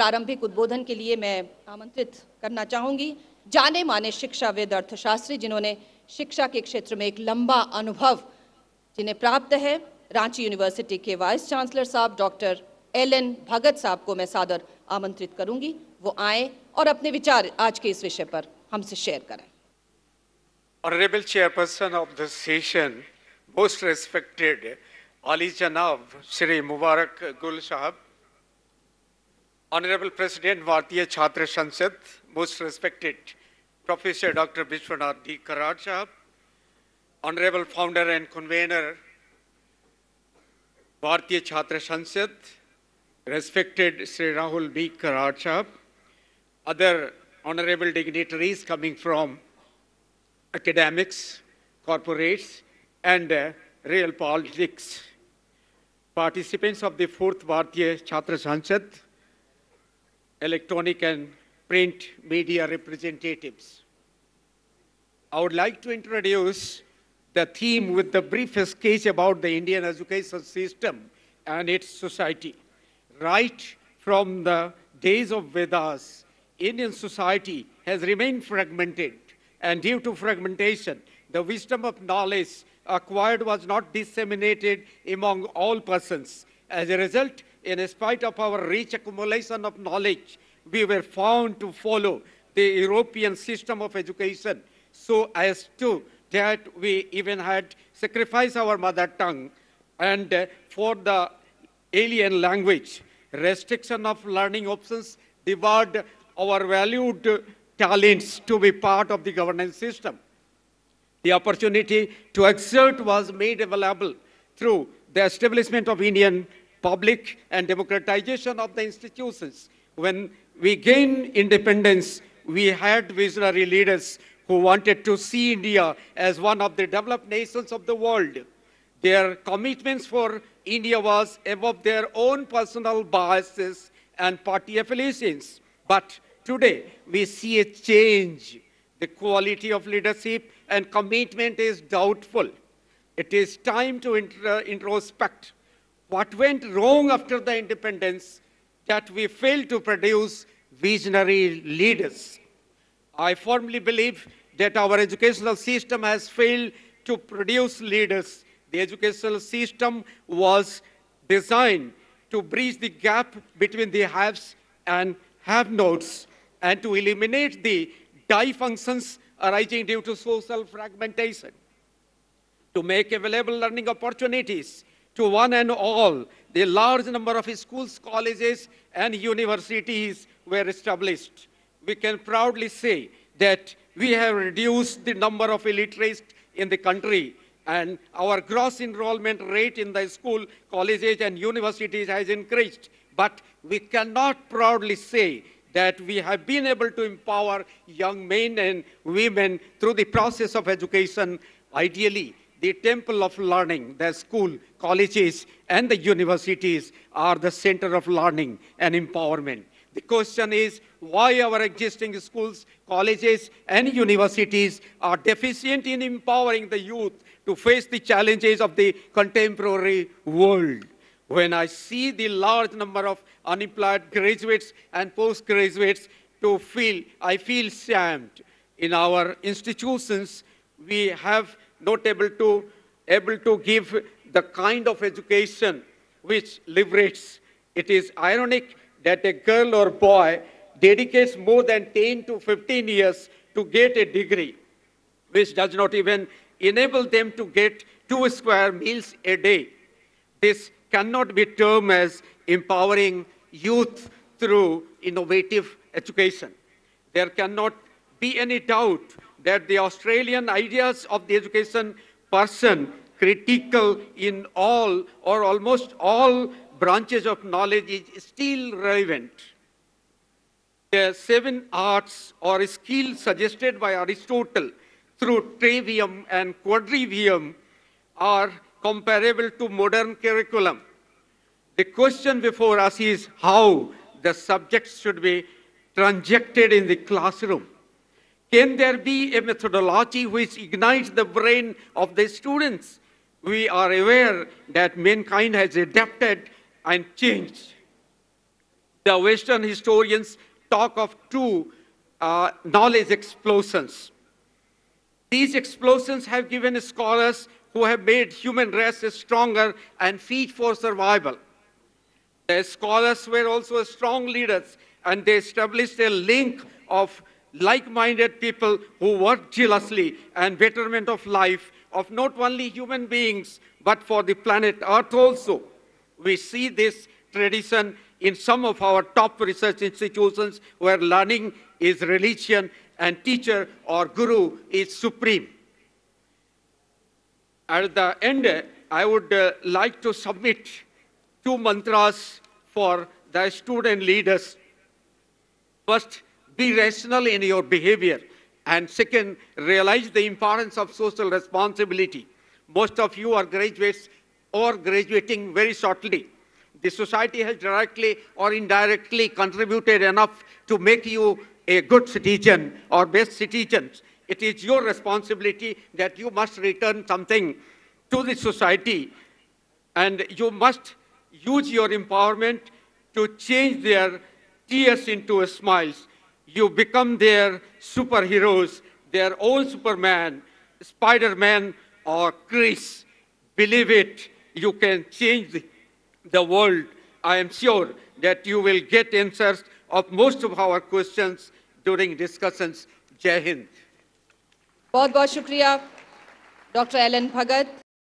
प्रारंभिक उद्बोधन के लिए मैं आमंत्रित करना चाहूंगी जाने माने शिक्षाविद अर्थशास्त्री जिन्होंने शिक्षा के क्षेत्र में एक लंबा अनुभव जिन्हें प्राप्त है रांची यूनिवर्सिटी के वाइस चांसलर साहब डॉक्टर एल एन भगत साहब को मैं सादर आमंत्रित करूंगी वो आए और अपने विचार आज के इस विषय पर हमसे शेयर करें honourable chairperson of the session, most respected Ali Janab, Shri Mubarak Gul Shahab, Honorable President Vartiya Chhatra Sansad, most respected Professor Dr. Vishwanath D. Karad Honorable Founder and Convener Vartiya Chhatra Sansad, respected Sri Rahul B. Karad other honorable dignitaries coming from academics, corporates, and uh, real politics, participants of the fourth Vartiya Chhatra Sansad, electronic and print media representatives. I would like to introduce the theme with the brief sketch about the Indian education system and its society. Right from the days of Vedas, Indian society has remained fragmented, and due to fragmentation, the wisdom of knowledge acquired was not disseminated among all persons. As a result, in spite of our rich accumulation of knowledge, we were found to follow the European system of education so as to that we even had sacrificed our mother tongue and uh, for the alien language. Restriction of learning options devoured our valued talents to be part of the governance system. The opportunity to exert was made available through the establishment of Indian public and democratization of the institutions. When we gained independence, we had visionary leaders who wanted to see India as one of the developed nations of the world. Their commitments for India was above their own personal biases and party affiliations. But today, we see a change. The quality of leadership and commitment is doubtful. It is time to introspect what went wrong after the independence that we failed to produce visionary leaders. I firmly believe that our educational system has failed to produce leaders. The educational system was designed to bridge the gap between the haves and have-nots and to eliminate the die-functions arising due to social fragmentation, to make available learning opportunities to one and all, the large number of schools, colleges, and universities were established. We can proudly say that we have reduced the number of illiterates in the country and our gross enrollment rate in the school, colleges, and universities has increased. But we cannot proudly say that we have been able to empower young men and women through the process of education, ideally the temple of learning, the school, colleges, and the universities are the center of learning and empowerment. The question is why our existing schools, colleges, and universities are deficient in empowering the youth to face the challenges of the contemporary world. When I see the large number of unemployed graduates and postgraduates, to feel, I feel shamed. In our institutions, we have not able to, able to give the kind of education which liberates. It is ironic that a girl or boy dedicates more than 10 to 15 years to get a degree, which does not even enable them to get two square meals a day. This cannot be termed as empowering youth through innovative education. There cannot be any doubt that the Australian ideas of the education person critical in all or almost all branches of knowledge is still relevant. The seven arts or skills suggested by Aristotle through trivium and quadrivium are comparable to modern curriculum. The question before us is how the subjects should be transjected in the classroom. Can there be a methodology which ignites the brain of the students? We are aware that mankind has adapted and changed. The Western historians talk of two uh, knowledge explosions. These explosions have given scholars who have made human race stronger and fit for survival. The scholars were also strong leaders, and they established a link of like-minded people who work jealously and betterment of life of not only human beings, but for the planet Earth also. We see this tradition in some of our top research institutions where learning is religion and teacher or guru is supreme. At the end, I would uh, like to submit two mantras for the student leaders. First, be rational in your behavior. And second, realize the importance of social responsibility. Most of you are graduates or graduating very shortly. The society has directly or indirectly contributed enough to make you a good citizen or best citizens. It is your responsibility that you must return something to the society and you must use your empowerment to change their tears into smiles you become their superheroes, their own Superman, Spider-Man, or Chris. Believe it, you can change the world. I am sure that you will get answers of most of our questions during discussions. Jai Hind. बहुत बहुत शुक्रिया Dr. L N